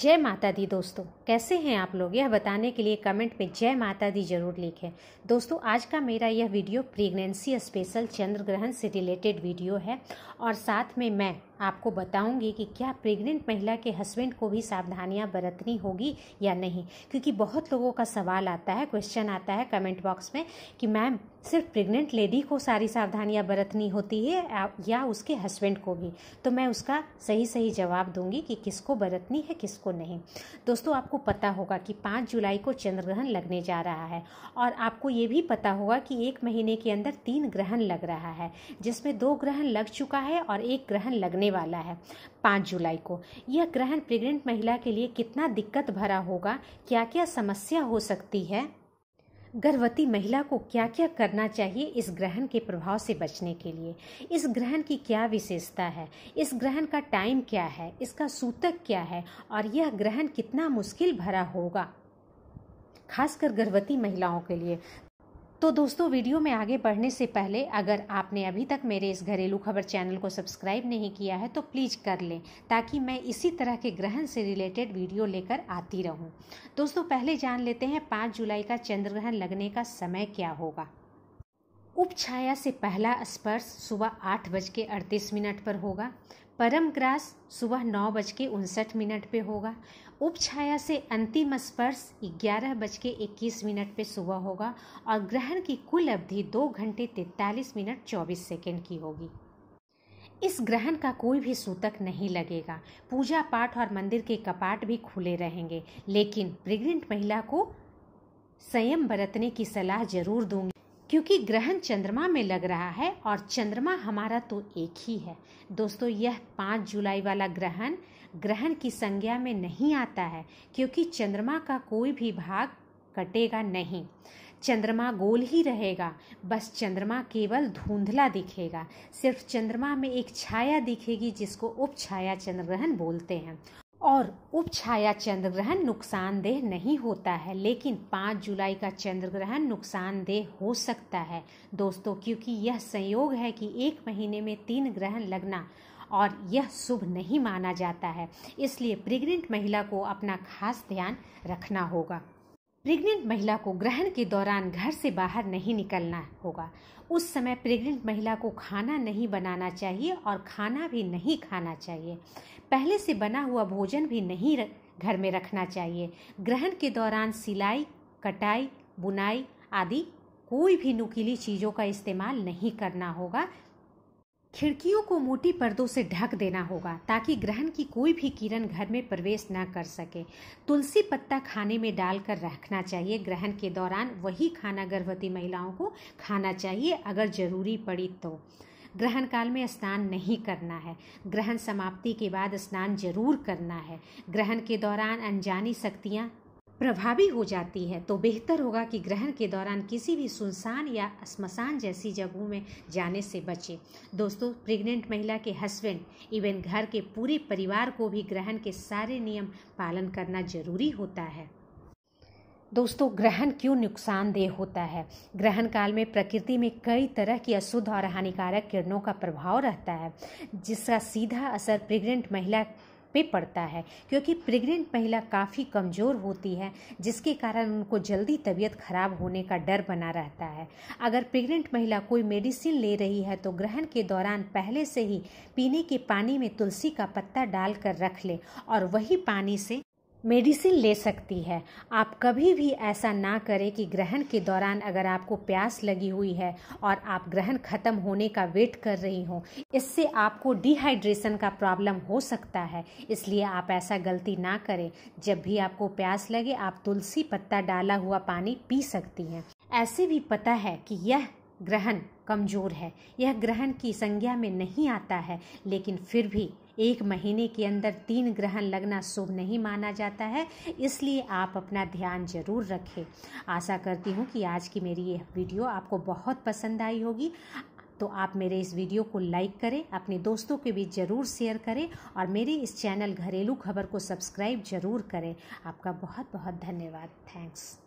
जय माता दी दोस्तों कैसे हैं आप लोग यह बताने के लिए कमेंट में जय माता दी जरूर लिखें दोस्तों आज का मेरा यह वीडियो प्रेगनेंसी स्पेशल चंद्र ग्रहण से रिलेटेड वीडियो है और साथ में मैं आपको बताऊंगी कि क्या प्रेग्नेंट महिला के हस्बैंड को भी सावधानियां बरतनी होगी या नहीं क्योंकि बहुत लोगों का सवाल आता है क्वेश्चन आता है कमेंट बॉक्स में कि मैम सिर्फ प्रेग्नेंट लेडी को सारी सावधानियां बरतनी होती है या उसके हस्बैंड को भी तो मैं उसका सही सही जवाब दूंगी कि किसको बरतनी है किसको नहीं दोस्तों आपको पता होगा कि पाँच जुलाई को चंद्र ग्रहण लगने जा रहा है और आपको ये भी पता होगा कि एक महीने के अंदर तीन ग्रहण लग रहा है जिसमें दो ग्रहण लग चुका है और एक ग्रहण लगने वाला है पाँच जुलाई को यह ग्रहण प्रेग्नेंट महिला के लिए कितना दिक्कत भरा होगा क्या क्या समस्या हो सकती है गर्भवती महिला को क्या क्या करना चाहिए इस ग्रहण के प्रभाव से बचने के लिए इस ग्रहण की क्या विशेषता है इस ग्रहण का टाइम क्या है इसका सूतक क्या है और यह ग्रहण कितना मुश्किल भरा होगा खासकर गर्भवती महिलाओं के लिए तो दोस्तों वीडियो में आगे बढ़ने से पहले अगर आपने अभी तक मेरे इस घरेलू खबर चैनल को सब्सक्राइब नहीं किया है तो प्लीज़ कर लें ताकि मैं इसी तरह के ग्रहण से रिलेटेड वीडियो लेकर आती रहूं। दोस्तों पहले जान लेते हैं 5 जुलाई का चंद्र ग्रहण लगने का समय क्या होगा उपछाया से पहला स्पर्श सुबह आठ बज के अड़तीस मिनट पर होगा परम ग्रास सुबह नौ बज के उनसठ मिनट पर होगा उपछाया से अंतिम स्पर्श ग्यारह बज के इक्कीस मिनट पर सुबह होगा और ग्रहण की कुल अवधि दो घंटे तैंतालीस मिनट चौबीस सेकेंड की होगी इस ग्रहण का कोई भी सूतक नहीं लगेगा पूजा पाठ और मंदिर के कपाट भी खुले रहेंगे लेकिन प्रेग्नेंट महिला को संयम बरतने की सलाह जरूर दूंगी क्योंकि ग्रहण चंद्रमा में लग रहा है और चंद्रमा हमारा तो एक ही है दोस्तों यह पाँच जुलाई वाला ग्रहण ग्रहण की संज्ञा में नहीं आता है क्योंकि चंद्रमा का कोई भी भाग कटेगा नहीं चंद्रमा गोल ही रहेगा बस चंद्रमा केवल धुंधला दिखेगा सिर्फ चंद्रमा में एक छाया दिखेगी जिसको उप छाया चंद्रग्रहण बोलते हैं और उप छाया चंद्र ग्रहण नुकसानदेह नहीं होता है लेकिन 5 जुलाई का चंद्र ग्रहण नुकसानदेह हो सकता है दोस्तों क्योंकि यह संयोग है कि एक महीने में तीन ग्रहण लगना और यह शुभ नहीं माना जाता है इसलिए प्रेग्नेंट महिला को अपना खास ध्यान रखना होगा प्रेग्नेंट महिला को ग्रहण के दौरान घर से बाहर नहीं निकलना होगा उस समय प्रेग्नेंट महिला को खाना नहीं बनाना चाहिए और खाना भी नहीं खाना चाहिए पहले से बना हुआ भोजन भी नहीं घर में रखना चाहिए ग्रहण के दौरान सिलाई कटाई बुनाई आदि कोई भी नुकीली चीज़ों का इस्तेमाल नहीं करना होगा खिड़कियों को मोटी पर्दों से ढक देना होगा ताकि ग्रहण की कोई भी किरण घर में प्रवेश न कर सके तुलसी पत्ता खाने में डालकर रखना चाहिए ग्रहण के दौरान वही खाना गर्भवती महिलाओं को खाना चाहिए अगर ज़रूरी पड़ी तो ग्रहण काल में स्नान नहीं करना है ग्रहण समाप्ति के बाद स्नान जरूर करना है ग्रहण के दौरान अनजानी शक्तियाँ प्रभावी हो जाती है तो बेहतर होगा कि ग्रहण के दौरान किसी भी सुनसान या स्मशान जैसी जगहों में जाने से बचें दोस्तों प्रेग्नेंट महिला के हस्बैंड इवन घर के पूरे परिवार को भी ग्रहण के सारे नियम पालन करना जरूरी होता है दोस्तों ग्रहण क्यों नुकसानदेह होता है ग्रहण काल में प्रकृति में कई तरह की अशुद्ध और हानिकारक किरणों का प्रभाव रहता है जिसका सीधा असर प्रेग्नेंट महिला पे पड़ता है क्योंकि प्रेग्नेंट महिला काफ़ी कमज़ोर होती है जिसके कारण उनको जल्दी तबीयत खराब होने का डर बना रहता है अगर प्रेग्नेंट महिला कोई मेडिसिन ले रही है तो ग्रहण के दौरान पहले से ही पीने के पानी में तुलसी का पत्ता डालकर रख ले और वही पानी से मेडिसिन ले सकती है आप कभी भी ऐसा ना करें कि ग्रहण के दौरान अगर आपको प्यास लगी हुई है और आप ग्रहण ख़त्म होने का वेट कर रही हो इससे आपको डिहाइड्रेशन का प्रॉब्लम हो सकता है इसलिए आप ऐसा गलती ना करें जब भी आपको प्यास लगे आप तुलसी पत्ता डाला हुआ पानी पी सकती हैं ऐसे भी पता है कि यह ग्रहण कमज़ोर है यह ग्रहण की संज्ञा में नहीं आता है लेकिन फिर भी एक महीने के अंदर तीन ग्रहण लगना शुभ नहीं माना जाता है इसलिए आप अपना ध्यान जरूर रखें आशा करती हूँ कि आज की मेरी यह वीडियो आपको बहुत पसंद आई होगी तो आप मेरे इस वीडियो को लाइक करें अपने दोस्तों के बीच ज़रूर शेयर करें और मेरे इस चैनल घरेलू खबर को सब्सक्राइब ज़रूर करें आपका बहुत बहुत धन्यवाद थैंक्स